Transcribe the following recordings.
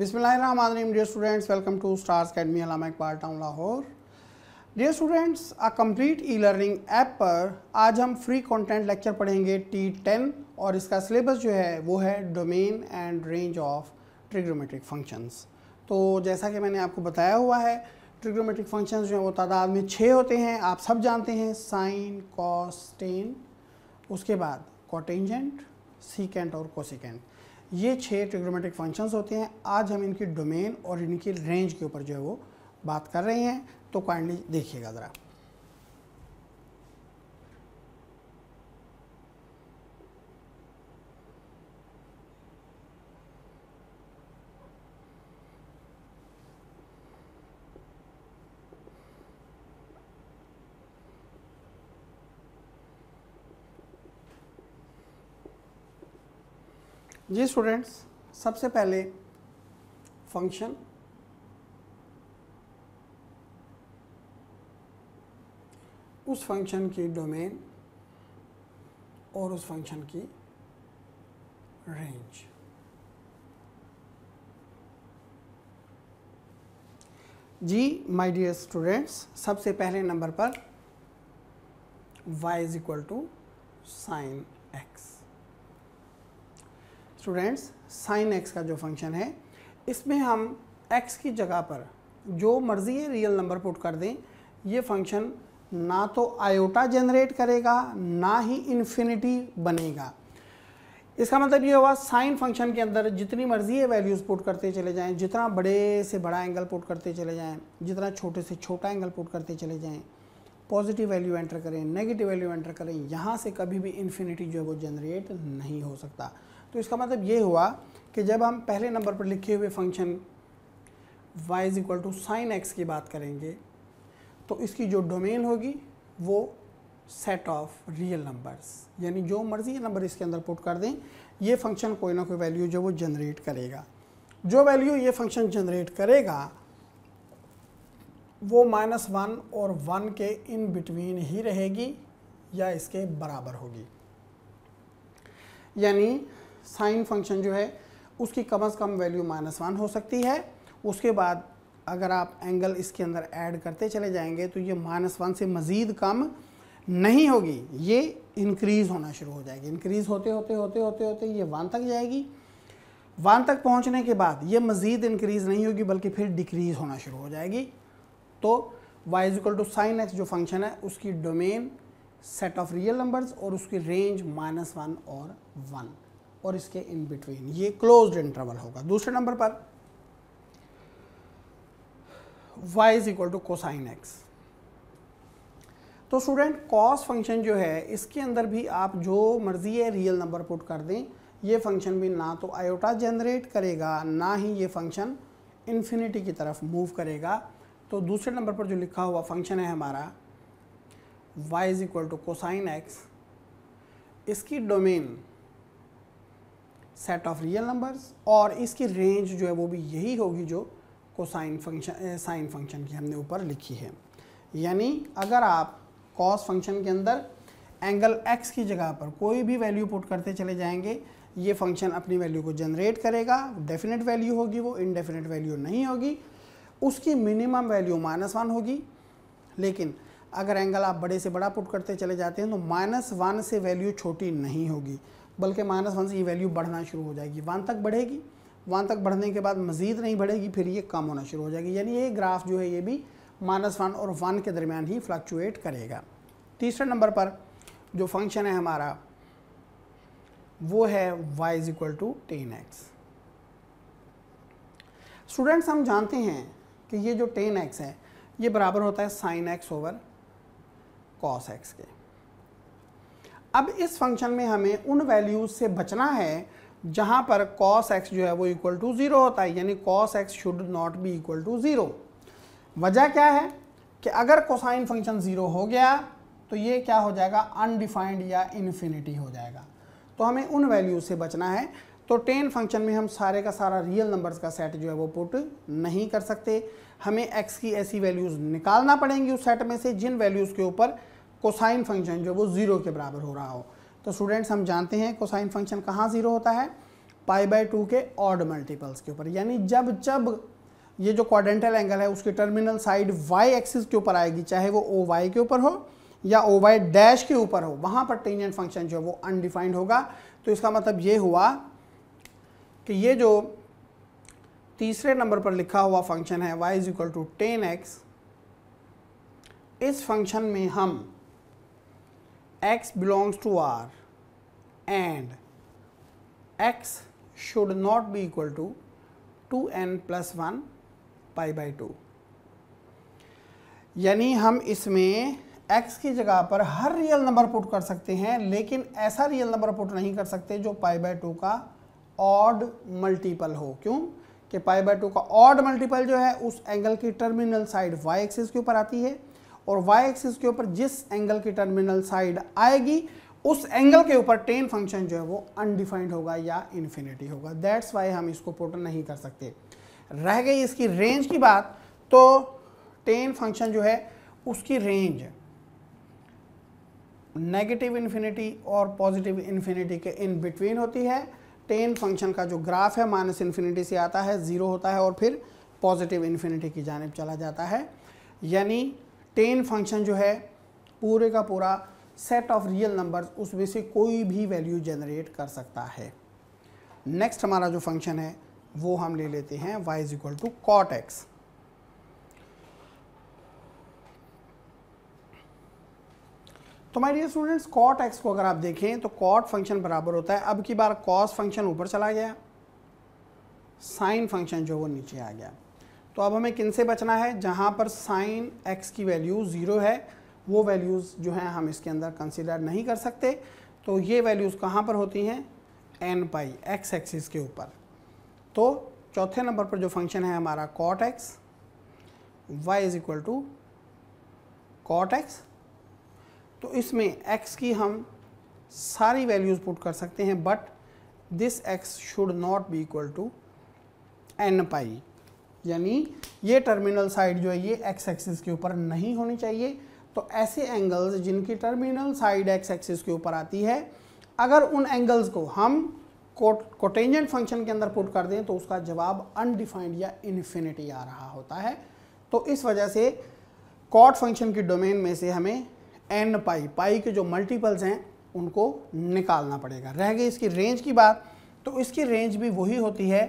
बिस्मिल्लाम dear students welcome to stars academy Allama Iqbal town Lahore dear students a complete e learning app पर आज हम free content lecture पढ़ेंगे T ten और इसका syllabus जो है वो है domain and range of trigonometric functions तो जैसा कि मैंने आपको बताया हुआ है ट्रिग्रोमेट्रिक फंक्शंस जो हैं वो तादाद में छः होते हैं आप सब जानते हैं साइन कॉस टेन उसके बाद कॉटेंजेंट सीकेंट और कोसिकेंट ये छः ट्रिग्नोमेट्रिक फंक्शंस होते हैं आज हम इनकी डोमेन और इनकी रेंज के ऊपर जो है वो बात कर रहे हैं तो काइंडली देखिएगा ज़रा जी स्टूडेंट्स सबसे पहले फंक्शन उस फंक्शन की डोमेन और उस फंक्शन की रेंज जी माय डियर स्टूडेंट्स सबसे पहले नंबर पर y is equal to sine x students sine x का जो फंक्शन है इसमें हम एक्स की जगह पर जो मर्ज़ी रियल नंबर पुट कर दें ये फंक्शन ना तो आयोटा जनरेट करेगा ना ही इन्फिनिटी बनेगा इसका मतलब ये हुआ साइन फंक्शन के अंदर जितनी मर्जी है वैल्यूज़ पुट करते चले जाएं जितना बड़े से बड़ा एंगल पुट करते चले जाएं जितना छोटे से छोटा एंगल पुट करते चले जाएं पॉजिटिव वैल्यू एंटर करें नेगेटिव वैल्यू एंटर करें यहाँ से कभी भी इन्फिनिटी जो है वो जनरेट नहीं हो सकता तो इसका मतलब ये हुआ कि जब हम पहले नंबर पर लिखे हुए function y is equal to sine x की बात करेंगे तो इसकी जो डोमेन होगी वो सेट ऑफ रियल नंबर्स यानी जो मर्ज़ी नंबर इसके अंदर पुट कर दें ये फंक्शन कोई ना कोई वैल्यू जो वो जनरेट करेगा जो वैल्यू ये फंक्शन जनरेट करेगा वो माइनस वन और वन के इन बिटवीन ही रहेगी या इसके बराबर होगी यानी साइन फंक्शन जो है उसकी कम अज़ कम वैल्यू माइनस वन हो सकती है उसके बाद अगर आप एंगल इसके अंदर ऐड करते चले जाएंगे तो ये माइनस वन से मज़ीद कम नहीं होगी ये इंक्रीज़ होना शुरू हो जाएगी इंक्रीज़ होते होते होते होते होते ये वन तक जाएगी वन तक पहुंचने के बाद ये मज़ीद इंक्रीज़ नहीं होगी बल्कि फिर डिक्रीज़ होना शुरू हो जाएगी तो वाई टू साइन एक्स जो फंक्शन है उसकी domain set of real numbers और उसकी रेंज माइनस वन और वन और इसके इन बिटवीन ये क्लोज इंटरवल होगा दूसरे नंबर पर y is equal to cosine x तो स्टूडेंट कॉस फंक्शन जो है इसके अंदर भी आप जो मर्जी है रियल नंबर पुट कर दें ये फंक्शन भी ना तो आयोटा जनरेट करेगा ना ही ये फंक्शन इन्फिनिटी की तरफ मूव करेगा तो दूसरे नंबर पर जो लिखा हुआ फंक्शन है हमारा y is equal to cosine x इसकी domain set of real numbers और इसकी रेंज जो है वो भी यही होगी जो कोसाइन फंक्शन साइन फंक्शन की हमने ऊपर लिखी है यानी अगर आप कॉस फंक्शन के अंदर एंगल एक्स की जगह पर कोई भी वैल्यू पुट करते चले जाएंगे ये फंक्शन अपनी वैल्यू को जनरेट करेगा डेफिनेट वैल्यू होगी वो इनडेफिनेट वैल्यू नहीं होगी उसकी मिनिमम वैल्यू माइनस वन होगी लेकिन अगर एंगल आप बड़े से बड़ा पुट करते चले जाते हैं तो माइनस वन से वैल्यू छोटी नहीं होगी बल्कि माइनस वन से ये वैल्यू बढ़ना शुरू हो जाएगी वन तक बढ़ेगी वन तक बढ़ने के बाद मज़ीद नहीं बढ़ेगी फिर ये कम होना शुरू हो जाएगी यानी ये ग्राफ जो है ये भी माइनस वन और वन के दरमियान ही फ्लक्चुएट करेगा तीसरे नंबर पर जो फंक्शन है हमारा वो है y is equal to tan x students हम जानते हैं कि ये जो टेन एक्स है ये बराबर होता है sine x over cos x के अब इस फंक्शन में हमें उन वैल्यूज़ से बचना है जहाँ पर कॉस एक्स जो है वो इक्वल टू ज़ीरो होता है यानी cos x should not be equal to zero वजह क्या है कि अगर कोसाइन फंक्शन ज़ीरो हो गया तो ये क्या हो जाएगा अनडिफाइंड या इन्फिनिटी हो जाएगा तो हमें उन वैल्यूज से बचना है तो टेन फंक्शन में हम सारे का सारा रियल नंबर्स का सेट जो है वो पुट नहीं कर सकते हमें एक्स की ऐसी वैल्यूज़ निकालना पड़ेंगी उस सेट में से जिन वैल्यूज़ के ऊपर कोसाइन फंक्शन जो वो ज़ीरो के बराबर हो रहा हो तो स्टूडेंट्स हम जानते हैं कोसाइन फंक्शन कहाँ ज़ीरो होता है पाई बाई टू के ऑड मल्टीपल्स के ऊपर यानी जब जब ये जो क्वाड्रेंटल एंगल है उसके टर्मिनल साइड वाई एक्सिस के ऊपर आएगी चाहे वो ओ वाई के ऊपर हो या ओ वाई डैश के ऊपर हो वहाँ पर टेंजेंट फंक्शन जो है वो अनडिफाइंड होगा तो इसका मतलब ये हुआ कि ये जो तीसरे नंबर पर लिखा हुआ फंक्शन है y is equal to tan x इस फंक्शन में हम x belongs to R and x should not be equal to 2n plus 1 pi by two यानी हम इसमें x की जगह पर हर रियल नंबर पुट कर सकते हैं लेकिन ऐसा रियल नंबर पुट नहीं कर सकते जो पाई बाय टू का ऑड मल्टीपल हो क्यों कि पाई बाय टू का ऑड मल्टीपल जो है उस एंगल की टर्मिनल साइड y एक्सिस के ऊपर आती है और वाई एक्सिस के ऊपर जिस एंगल की टर्मिनल साइड आएगी उस एंगल के ऊपर टेन फंक्शन जो है वो अनडिफाइंड होगा या इन्फिनिटी होगा दैट्स वाई हम इसको पोर्टल नहीं कर सकते रह गई इसकी रेंज की बात तो टेन फंक्शन जो है उसकी रेंज नेगेटिव इन्फिनिटी और पॉजिटिव इन्फिनिटी के इन बिटवीन होती है टेन फंक्शन का जो ग्राफ है माइनस इन्फिनिटी से आता है ज़ीरो होता है और फिर पॉजिटिव इन्फिनिटी की जानब चला जाता है यानी टेन फंक्शन जो है पूरे का पूरा सेट ऑफ रियल नंबर्स उसमें से कोई भी वैल्यू जनरेट कर सकता है नेक्स्ट हमारा जो फंक्शन है वो हम ले लेते हैं y is equal to cot x तो my dear students cot x को अगर आप देखें तो कॉट फंक्शन बराबर होता है अब की बार कॉस फंक्शन ऊपर चला गया साइन फंक्शन जो वो नीचे आ गया तो अब हमें किन से बचना है जहाँ पर साइन एक्स की वैल्यू ज़ीरो है वो वैल्यूज़ जो हैं हम इसके अंदर कंसिडर नहीं कर सकते तो ये वैल्यूज़ कहाँ पर होती हैं एन पाई एक्स एक्सिस के ऊपर तो चौथे नंबर पर जो फंक्शन है हमारा cot x y is equal to cot x तो इसमें एक्स की हम सारी वैल्यूज़ पुट कर सकते हैं but this x should not be equal to n pi यानी ये टर्मिनल साइड जो है ये एक्स एक्सिस के ऊपर नहीं होनी चाहिए तो ऐसे एंगल्स जिनकी टर्मिनल साइड एक्स एक्सिस के ऊपर आती है अगर उन एंगल्स को हम कोटेंजेंट फंक्शन के अंदर पुट कर दें तो उसका जवाब अनडिफाइंड या इन्फिनिटी आ रहा होता है तो इस वजह से कॉट फंक्शन की डोमेन में से हमें एन पाई पाई के जो मल्टीपल्स हैं उनको निकालना पड़ेगा रह गई इसकी रेंज की बात तो इसकी रेंज भी वही होती है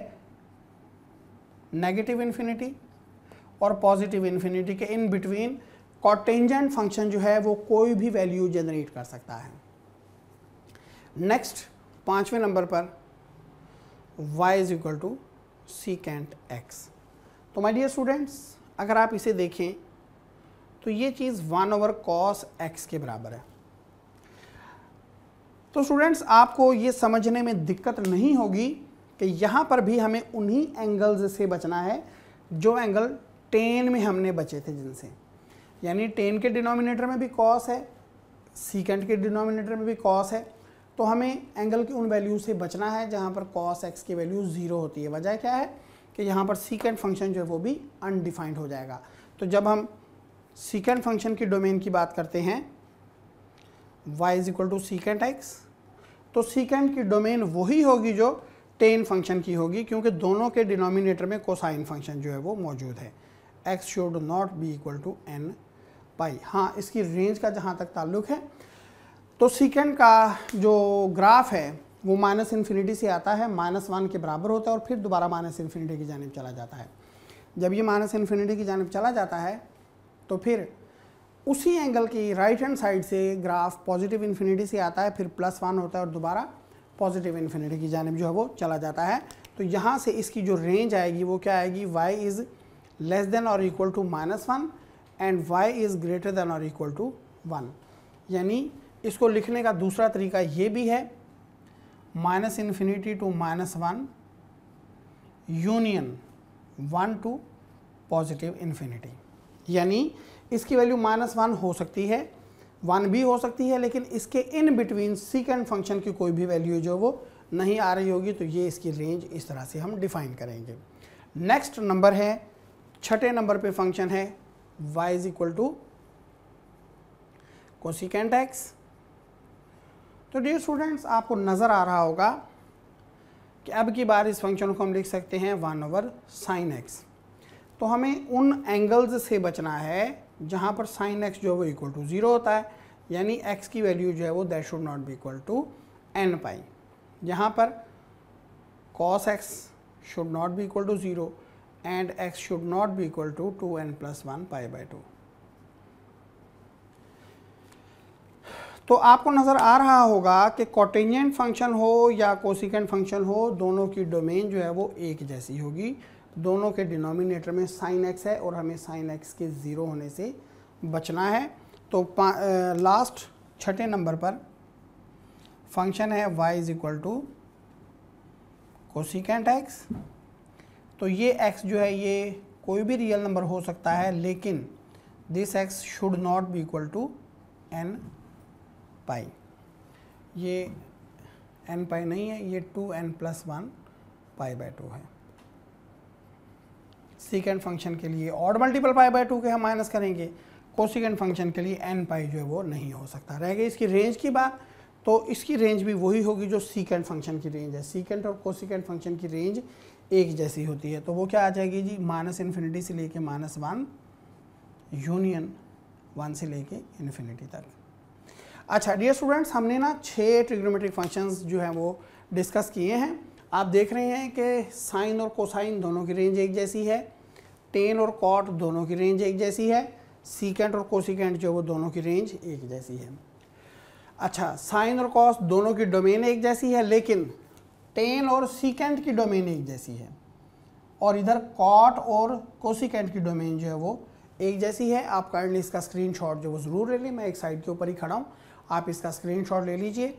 नेगेटिव इन्फिनिटी और पॉजिटिव इन्फिनिटी के इन बिटवीन कॉटेंजेंट फंक्शन जो है वो कोई भी वैल्यू जनरेट कर सकता है नेक्स्ट पाँचवें नंबर पर y is equal to secant x तो माय डियर स्टूडेंट्स अगर आप इसे देखें तो ये चीज़ वन ओवर कॉस एक्स के बराबर है तो स्टूडेंट्स आपको ये समझने में दिक्कत नहीं होगी तो यहाँ पर भी हमें उन्हीं एंगल्स से बचना है जो एंगल टेन में हमने बचे थे जिनसे यानी टेन के डिनोमिनेटर में भी कॉस है सीकेंड के डिनोमिनेटर में भी कॉस है तो हमें एंगल की उन वैल्यू से बचना है जहाँ पर कॉस एक्स की वैल्यू ज़ीरो होती है वजह क्या है कि यहाँ पर सीकेंड फंक्शन जो है वो भी अनडिफाइंड हो जाएगा तो जब हम सीकेंड फंक्शन की डोमेन की बात करते हैं y is equal to secant x तो सीकेंड की डोमेन वही होगी जो टेन फंक्शन की होगी क्योंकि दोनों के डिनोमिनेटर में कोसाइन फंक्शन जो है वो मौजूद है x should not be equal to n pi हाँ इसकी रेंज का जहाँ तक ताल्लुक है तो सीकेंड का जो ग्राफ है वो माइनस इन्फिनिटी से आता है माइनस वन के बराबर होता है और फिर दोबारा माइनस इन्फिनिटी की जानब चला जाता है जब ये माइनस इन्फिनिटी की जानब चला जाता है तो फिर उसी एंगल की राइट हैंड साइड से ग्राफ पॉजिटिव इन्फिनिटी से आता है फिर प्लस वन होता है और दोबारा पॉजिटिव इन्फिनिटी की जानब जो है वो चला जाता है तो यहाँ से इसकी जो रेंज आएगी वो क्या आएगी वाई इज़ लेस देन और equal to minus one and y is greater than और इक्वल टू वन यानी इसको लिखने का दूसरा तरीका ये भी है minus infinity to minus one union one to positive infinity यानी इसकी वैल्यू माइनस वन हो सकती है वन भी हो सकती है लेकिन इसके इन बिटवीन सीकेंड फंक्शन की कोई भी वैल्यू जो वो नहीं आ रही होगी तो ये इसकी रेंज इस तरह से हम डिफाइन करेंगे नेक्स्ट नंबर है छठे नंबर पे फंक्शन है y is equal to cosecant x तो डियर स्टूडेंट्स आपको नज़र आ रहा होगा कि अब की बार इस फंक्शन को हम लिख सकते हैं वन ओवर साइन एक्स तो हमें उन एंगल्स से बचना है जहाँ पर साइन एक्स जो है वो इक्वल टू ज़ीरो होता है यानी एक्स की वैल्यू जो है वो that should not be equal to n pi यहाँ पर cos x should not be equal to zero and x should not be equal to two n plus one pi by two तो आपको नज़र आ रहा होगा कि कॉटेनियन फंक्शन हो या कोसिकेंट फंक्शन हो दोनों की डोमेन जो है वो एक जैसी होगी दोनों के डिनोमिनेटर में साइन एक्स है और हमें साइन एक्स के ज़ीरो होने से बचना है तो लास्ट छठे नंबर पर फंक्शन है y is equal to cosecant x तो ये एक्स जो है ये कोई भी रियल नंबर हो सकता है लेकिन this x should not be equal to n pi ये एन पाई नहीं है ये two n plus one pi by two है सीकेंड फंक्शन के लिए और मल्टीपल पाई बाय टू के हम माइनस करेंगे कोसिकेंड फंक्शन के लिए एन पाई जो है वो नहीं हो सकता रह गई इसकी रेंज की बात तो इसकी रेंज भी वही होगी जो सीकेंड फंक्शन की रेंज है सीकेंड और कोसिकेंड फंक्शन की रेंज एक जैसी होती है तो वो क्या आ जाएगी जी माइनस इन्फिनिटी से लेके माइनस वन यूनियन वन से लेके इन्फिनिटी तक अच्छा डियर स्टूडेंट्स हमने ना छः ट्रिग्नोमेट्रिक फंक्शंस जो हैं वो डिस्कस किए हैं आप देख रहे हैं कि साइन और कोसाइन दोनों की रेंज एक जैसी है टेन और कॉट दोनों की रेंज एक जैसी है सीकेंट और कोसिकेंट जो है वो दोनों की रेंज एक जैसी है अच्छा साइन और कॉस दोनों की डोमेन एक जैसी है लेकिन टेन और सीकेंट की डोमेन एक जैसी है और इधर कॉट और कोसिकेंट की डोमेन जो है वो एक जैसी है आप काइंडली इसका स्क्रीनशॉट जो वो ज़रूर ले लें मैं एक साइड के ऊपर ही खड़ा हूँ आप इसका स्क्रीनशॉट ले लीजिए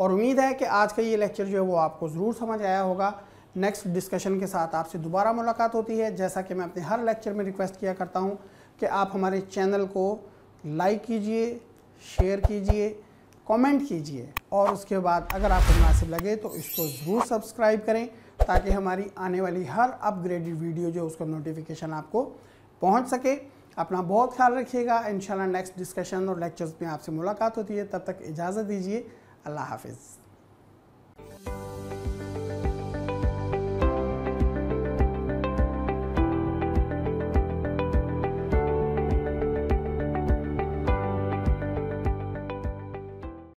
और उम्मीद है कि आज का ये लेक्चर जो है वो आपको ज़रूर समझ आया होगा नेक्स्ट डिस्कशन के साथ आपसे दोबारा मुलाकात होती है जैसा कि मैं अपने हर लेक्चर में रिक्वेस्ट किया करता हूँ कि आप हमारे चैनल को लाइक कीजिए शेयर कीजिए कमेंट कीजिए और उसके बाद अगर आपको मुनासिब लगे तो इसको ज़रूर सब्सक्राइब करें ताकि हमारी आने वाली हर अपग्रेडेड वीडियो जो उसका नोटिफिकेशन आपको पहुंच सके अपना बहुत ख्याल रखिएगा इन नेक्स्ट डिस्कशन और लेक्चर्स में आपसे मुलाकात होती है तब तक इजाज़त दीजिए Allah Hafiz.